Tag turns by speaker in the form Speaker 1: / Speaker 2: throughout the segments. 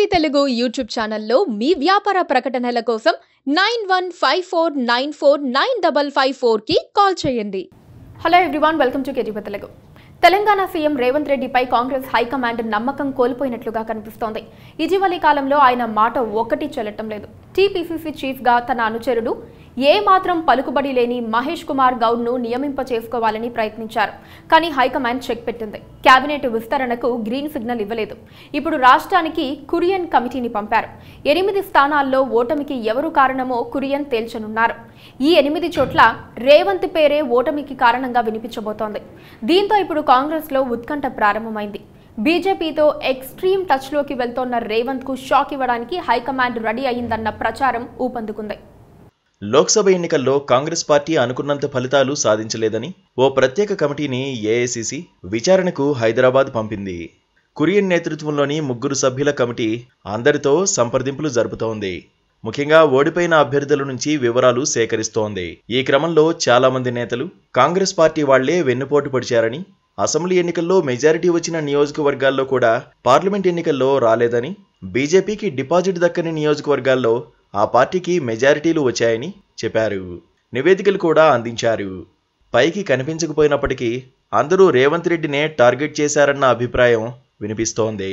Speaker 1: TV Telugu YouTube ఛానల్లో మీ వ్యాపార ప్రకటనల కోసం nine one five four nine four nine double five ఫోర్కి కాల్ చేయండి hello everyone welcome to KTV Telugu Telangana CM Revanth రెడ్డిపై కాంగ్రెస్ హైకమాండ్ నమ్మకం కోల్పోయినట్లుగా కనిపిస్తోంది ఇటీవలి కాలంలో ఆయన మాట ఒక్కటి చెల్లటం లేదు టీపీసీసీ చీఫ్గా తన అనుచరుడు ఏమాత్రం పలుకుబడి లేని మహేష్ కుమార్ గౌడ్ను నియమింప చేసుకోవాలని ప్రయత్నించారు కానీ హైకమాండ్ చెక్ పెట్టింది కేబినెట్ విస్తరణకు గ్రీన్ సిగ్నల్ ఇవ్వలేదు ఇప్పుడు రాష్ట్రానికి కురియన్ కమిటీని పంపారు ఎనిమిది స్థానాల్లో ఓటమికి ఎవరు కారణమో కురియన్ తేల్చనున్నారు ఈ ఎనిమిది చోట్ల రేవంత్ పేరే ఓటమికి కారణంగా వినిపించబోతోంది దీంతో ఇప్పుడు కాంగ్రెస్లో ఉత్కంఠ ప్రారంభమైంది బీజేపీతో ఎక్స్ట్రీమ్ టచ్లోకి వెళ్తోన్న రేవంత్కు షాక్ ఇవ్వడానికి హైకమాండ్ రెడీ అయిందన్న ప్రచారం ఊపందుకుంది
Speaker 2: లోక్సభ ఎన్నికల్లో కాంగ్రెస్ పార్టీ అనుకున్నంత ఫలితాలు సాధించలేదని ఓ ప్రత్యేక కమిటీని ఏఐసిసి విచారణకు హైదరాబాద్ పంపింది కురియన్ నేతృత్వంలోని ముగ్గురు సభ్యుల కమిటీ అందరితో సంప్రదింపులు జరుపుతోంది ముఖ్యంగా ఓడిపోయిన అభ్యర్థుల నుంచి వివరాలు సేకరిస్తోంది ఈ క్రమంలో చాలా మంది నేతలు కాంగ్రెస్ పార్టీ వాళ్లే వెన్నుపోటు పొడిచారని అసెంబ్లీ ఎన్నికల్లో మెజారిటీ వచ్చిన నియోజకవర్గాల్లో కూడా పార్లమెంట్ ఎన్నికల్లో రాలేదని బీజేపీకి డిపాజిట్ దక్కని నియోజకవర్గాల్లో ఆ పార్టీకి మెజారిటీలు వచ్చాయని చెప్పారు నివేదికలు కూడా అందించారు పైకి కనిపించకపోయినప్పటికీ అందరూ రేవంత్ రెడ్డినే టార్గెట్ చేశారన్న అభిప్రాయం వినిపిస్తోంది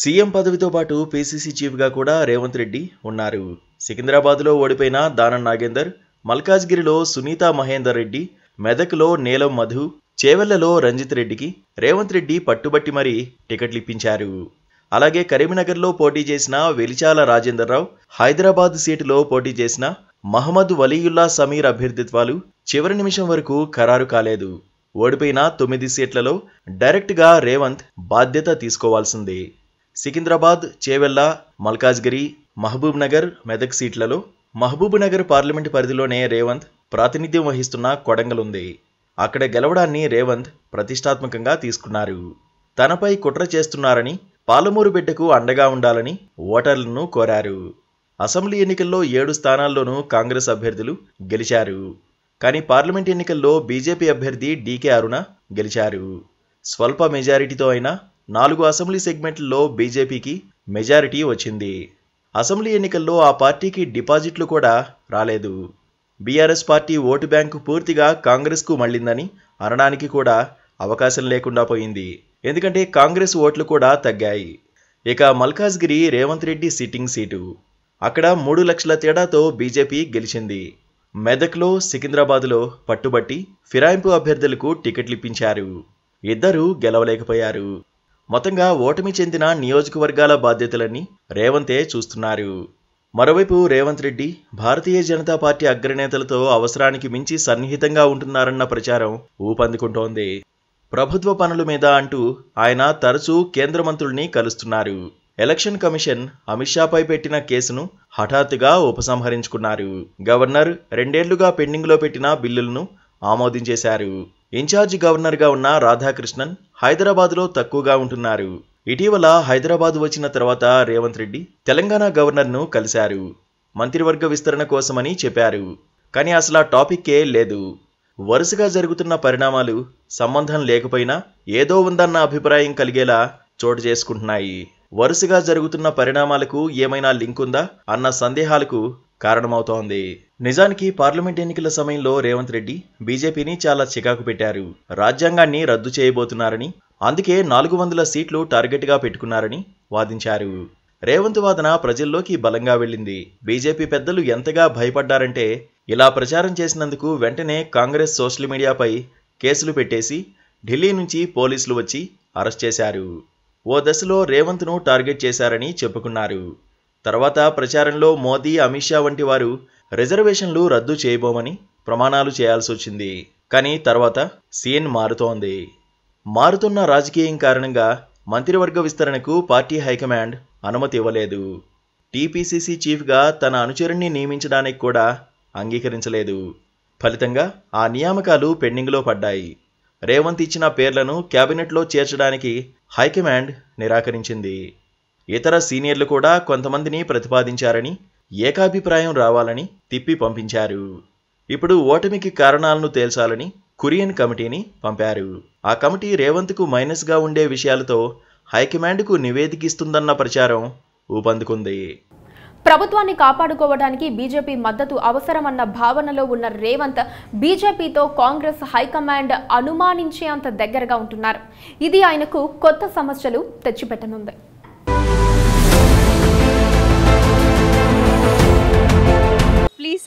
Speaker 2: సీఎం పదవితో పాటు పీసీసీ చీఫ్గా కూడా రేవంత్ రెడ్డి ఉన్నారు సికింద్రాబాద్లో ఓడిపోయిన దానం నాగేందర్ మల్కాజ్గిరిలో సునీత మహేందర్ రెడ్డి మెదక్లో నీలం మధు చేవెళ్లలో రంజిత్ రెడ్డికి రేవంత్ రెడ్డి పట్టుబట్టి మరీ టికెట్లు ఇప్పించారు అలాగే కరీంనగర్లో పోటీ చేసిన వెలిచాల రాజేందర్ రావు హైదరాబాద్ సీటులో పోటీ చేసిన మహమ్మద్ వలీయుల్లా సమీర్ అభ్యర్థిత్వాలు చివరి నిమిషం వరకు ఖరారు కాలేదు ఓడిపోయిన తొమ్మిది సీట్లలో డైరెక్ట్గా రేవంత్ బాధ్యత తీసుకోవాల్సిందే సికింద్రాబాద్ చేవెళ్ల మల్కాజ్గిరి మహబూబ్ నగర్ మెదక్ సీట్లలో మహబూబ్ నగర్ పార్లమెంటు పరిధిలోనే రేవంత్ ప్రాతినిధ్యం వహిస్తున్న కొడంగలుంది అక్కడ గెలవడాన్ని రేవంత్ ప్రతిష్టాత్మకంగా తీసుకున్నారు తనపై కుట్ర చేస్తున్నారని పాలమూరు బిడ్డకు అండగా ఉండాలని ఓటర్లను కోరారు అసెంబ్లీ ఎన్నికల్లో ఏడు స్థానాల్లోనూ కాంగ్రెస్ అభ్యర్థులు గెలిచారు కానీ పార్లమెంట్ ఎన్నికల్లో బీజేపీ అభ్యర్థి డీకే అరుణ గెలిచారు స్వల్ప మెజారిటీతో అయినా నాలుగు అసెంబ్లీ సెగ్మెంట్లలో బీజేపీకి మెజారిటీ వచ్చింది అసెంబ్లీ ఎన్నికల్లో ఆ పార్టీకి డిపాజిట్లు కూడా రాలేదు బీఆర్ఎస్ పార్టీ ఓటు బ్యాంకు పూర్తిగా కాంగ్రెస్కు మళ్ళిందని అనడానికి కూడా అవకాశం లేకుండా పోయింది ఎందుకంటే కాంగ్రెస్ ఓట్లు కూడా తగ్గాయి ఇక మల్కాజ్గిరి రేవంత్ రెడ్డి సిట్టింగ్ సీటు అక్కడ మూడు లక్షల తేడాతో బీజేపీ గెలిచింది మెదక్లో సికింద్రాబాద్లో పట్టుబట్టి ఫిరాయింపు అభ్యర్థులకు టికెట్లు ఇప్పించారు ఇద్దరూ గెలవలేకపోయారు మొత్తంగా ఓటమి చెందిన నియోజకవర్గాల బాధ్యతలన్నీ రేవంతే చూస్తున్నారు మరోవైపు రేవంత్ రెడ్డి భారతీయ జనతా పార్టీ అగ్రనేతలతో అవసరానికి మించి సన్నిహితంగా ఉంటున్నారన్న ప్రచారం ఊపందుకుంటోంది ప్రభుత్వ పనుల మీద అంటూ ఆయన తరచూ కేంద్ర మంత్రుల్ని కలుస్తున్నారు ఎలక్షన్ కమిషన్ అమిత్ షాపై పెట్టిన కేసును హఠాత్తుగా ఉపసంహరించుకున్నారు గవర్నర్ రెండేళ్లుగా పెండింగ్లో పెట్టిన బిల్లులను ఆమోదించేశారు ఇన్ఛార్జ్ గవర్నర్గా ఉన్న రాధాకృష్ణన్ హైదరాబాద్లో తక్కువగా ఉంటున్నారు ఇటీవల హైదరాబాద్ వచ్చిన తర్వాత రేవంత్ రెడ్డి తెలంగాణ గవర్నర్ను కలిశారు మంత్రివర్గ విస్తరణ కోసమని చెప్పారు కానీ అసలు ఆ టాపిక్కే లేదు వరుసగా జరుగుతున్న పరిణామాలు సంబంధం లేకపోయినా ఏదో ఉందన్న అభిప్రాయం కలిగేలా చోటు చేసుకుంటున్నాయి వరుసగా జరుగుతున్న పరిణామాలకు ఏమైనా లింక్ ఉందా అన్న సందేహాలకు కారణమవుతోంది నిజానికి పార్లమెంట్ ఎన్నికల సమయంలో రేవంత్ రెడ్డి బీజేపీని చాలా చికాకు పెట్టారు రాజ్యాంగాన్ని రద్దు చేయబోతున్నారని అందుకే నాలుగు వందల సీట్లు టార్గెట్గా పెట్టుకున్నారని వాదించారు రేవంత్ వాదన ప్రజల్లోకి బలంగా వెళ్ళింది బీజేపీ పెద్దలు ఎంతగా భయపడ్డారంటే ఇలా ప్రచారం చేసినందుకు వెంటనే కాంగ్రెస్ సోషల్ మీడియాపై కేసులు పెట్టేసి ఢిల్లీ నుంచి పోలీసులు వచ్చి అరెస్ట్ చేశారు ఓ దశలో రేవంత్ను టార్గెట్ చేశారని చెప్పుకున్నారు తర్వాత ప్రచారంలో మోదీ అమిత్ షా వంటి వారు రిజర్వేషన్లు రద్దు చేయబోమని ప్రమాణాలు చేయాల్సి వచ్చింది కానీ తర్వాత సీన్ మారుతోంది మారుతున్న రాజకీయం కారణంగా మంత్రివర్గ విస్తరణకు పార్టీ హైకమాండ్ అనుమతి ఇవ్వలేదు టీపీసీసీ చీఫ్గా తన అనుచరుణ్ణి నియమించడానికి కూడా అంగీకరించలేదు ఫలితంగా ఆ నియామకాలు పెండింగ్లో పడ్డాయి రేవంత్ ఇచ్చిన పేర్లను క్యాబినెట్లో చేర్చడానికి హైకమాండ్ నిరాకరించింది ఇతర సీనియర్లు కూడా కొంతమందిని ప్రతిపాదించారని ఏకాభిప్రాయం రావాలని తిప్పి పంపించారు ఇప్పుడు ఓటమికి కారణాలను తేల్చాలని కురియన్ కమిటీని పంపారు ఆ కమిటీ రేవంత్కు మైనస్గా ఉండే విషయాలతో హైకమాండ్కు నివేదికిస్తుందన్న ప్రచారం ఊపందుకుంది
Speaker 1: ప్రభుత్వాన్ని కాపాడుకోవడానికి బీజేపీ మద్దతు అవసరమన్న భావనలో ఉన్న రేవంత్ బీజేపీతో కాంగ్రెస్ హైకమాండ్ అనుమానించేంత దగ్గరగా ఉంటున్నారు ఇది ఆయనకు కొత్త సమస్యలు తెచ్చిపెట్టనుంది